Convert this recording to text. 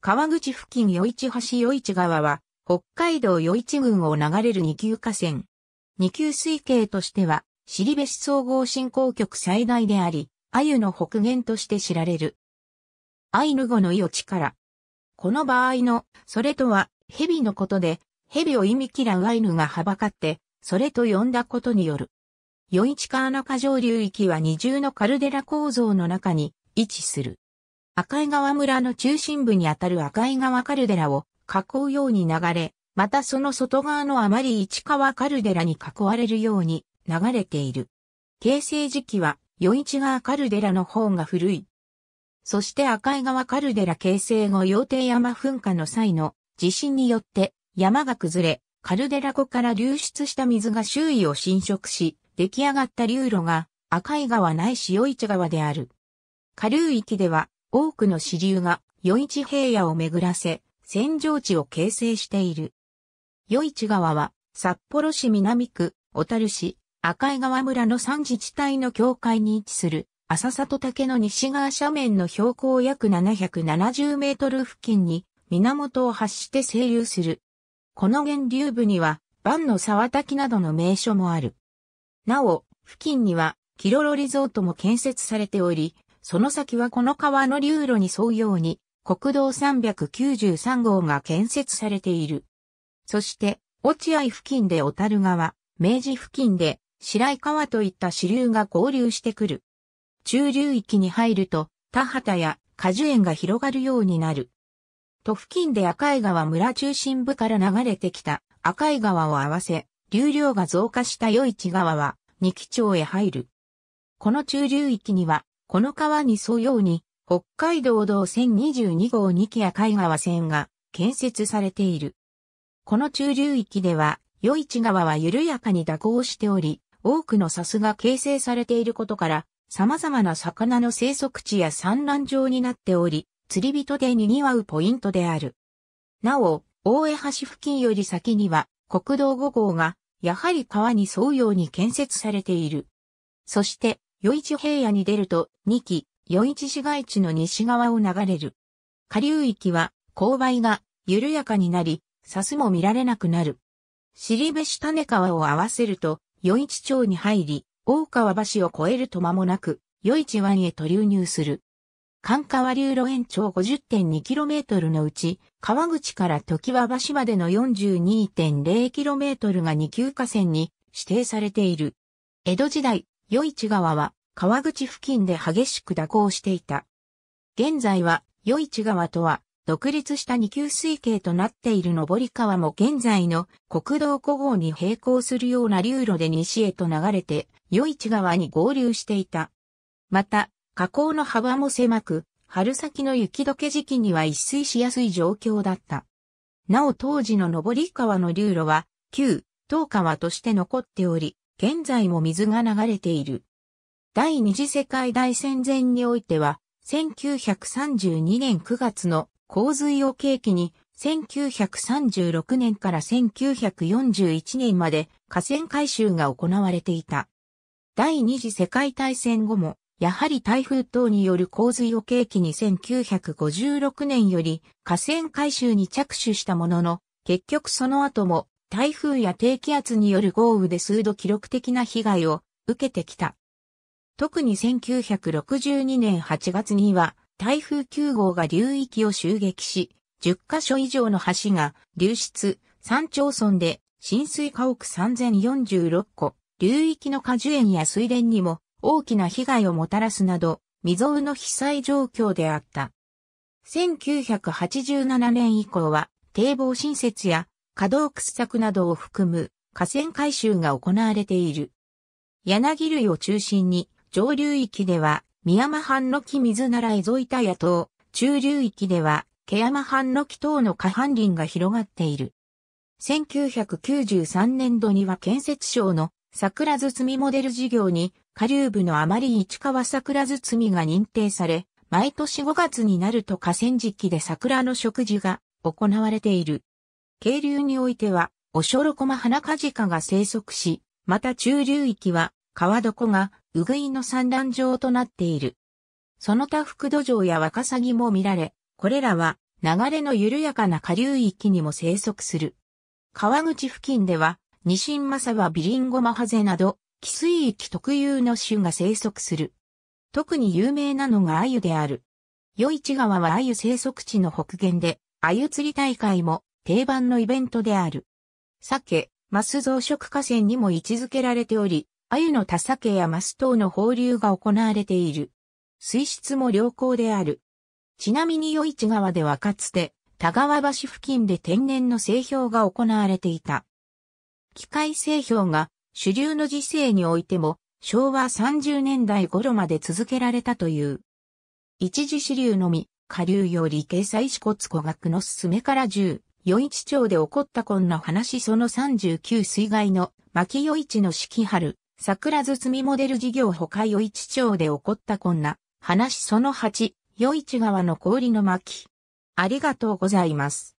川口付近余市橋余市川は、北海道余市郡を流れる二級河川。二級水系としては、尻部市総合振興局最大であり、鮎の北限として知られる。アイヌ語の余地から。この場合の、それとは、蛇のことで、蛇を意味嫌うアイヌがはばかって、それと呼んだことによる。余市川中上流域は二重のカルデラ構造の中に位置する。赤井川村の中心部にあたる赤井川カルデラを囲うように流れ、またその外側のあまり市川カルデラに囲われるように流れている。形成時期は余市川カルデラの方が古い。そして赤井川カルデラ形成後羊蹄山噴火の際の地震によって山が崩れ、カルデラ湖から流出した水が周囲を浸食し、出来上がった流路が赤井川ないし余市川である。下流域では多くの支流が余市平野を巡らせ、戦場地を形成している。余市川は、札幌市南区、小樽市、赤井川村の3自治体の境界に位置する、浅里竹の西側斜面の標高約770メートル付近に、源を発して清流する。この源流部には、万の沢滝などの名所もある。なお、付近には、キロロリゾートも建設されており、その先はこの川の流路に沿うように、国道393号が建設されている。そして、落合付近で小樽川、明治付近で白井川といった支流が合流してくる。中流域に入ると、田畑や果樹園が広がるようになる。都付近で赤井川村中心部から流れてきた赤井川を合わせ、流量が増加した余市川は、二木町へ入る。この中流域には、この川に沿うように、北海道道1022号2期や海川線が建設されている。この中流域では、余市川は緩やかに蛇行しており、多くの砂州が形成されていることから、様々な魚の生息地や産卵場になっており、釣り人で賑わうポイントである。なお、大江橋付近より先には、国道5号が、やはり川に沿うように建設されている。そして、余市平野に出ると、二期、余市市街地の西側を流れる。下流域は、勾配が緩やかになり、サスも見られなくなる。尻部下根川を合わせると、余市町に入り、大川橋を越えると間もなく、余市湾へと流入する。関川流路延長 50.2km のうち、川口から時和橋までの 42.0km が二級河川に指定されている。江戸時代、与市川は川口付近で激しく蛇行していた。現在は与市川とは独立した二級水系となっている上川も現在の国道5号に並行するような流路で西へと流れて与市川に合流していた。また、河口の幅も狭く、春先の雪解け時期には一水しやすい状況だった。なお当時の上川の流路は、旧、東川として残っており、現在も水が流れている。第二次世界大戦前においては、1932年9月の洪水を契機に、1936年から1941年まで河川改修が行われていた。第二次世界大戦後も、やはり台風等による洪水を契機に1956年より河川改修に着手したものの、結局その後も台風や低気圧による豪雨で数度記録的な被害を受けてきた。特に1962年8月には台風9号が流域を襲撃し、10カ所以上の橋が流出、山町村で浸水家屋3046戸、流域の果樹園や水田にも大きな被害をもたらすなど、未曾有の被災状況であった。1987年以降は堤防新設や稼働掘削などを含む河川改修が行われている。柳類を中心に上流域では宮山藩の木水なら蝦夷板谷等、中流域では毛山藩の木等の下半林が広がっている。1993年度には建設省の桜包モデル事業に下流部のあまり市川桜包が認定され、毎年5月になると河川敷で桜の食事が行われている。渓流においては、オショロコマハナカジカが生息し、また中流域は、川床が、ウグイの産卵場となっている。その他福土壌やワカサギも見られ、これらは、流れの緩やかな下流域にも生息する。川口付近では、ニシンマサはビリンゴマハゼなど、汽水域特有の種が生息する。特に有名なのがアユである。与市川はアユ生息地の北限で、アユ釣り大会も定番のイベントである。鮭、マス増殖河川にも位置づけられており、鮎の田鮭やマス等の放流が行われている。水質も良好である。ちなみに余市川ではかつて、田川橋付近で天然の製氷が行われていた。機械製氷が主流の時世においても昭和30年代頃まで続けられたという。一次支流のみ、下流より掲載支骨古学の進めから10、余市町で起こったこんな話その39水害の牧余市の四季春、桜包モデル事業他余市町で起こったこんな話その8、余市川の氷の巻。ありがとうございます。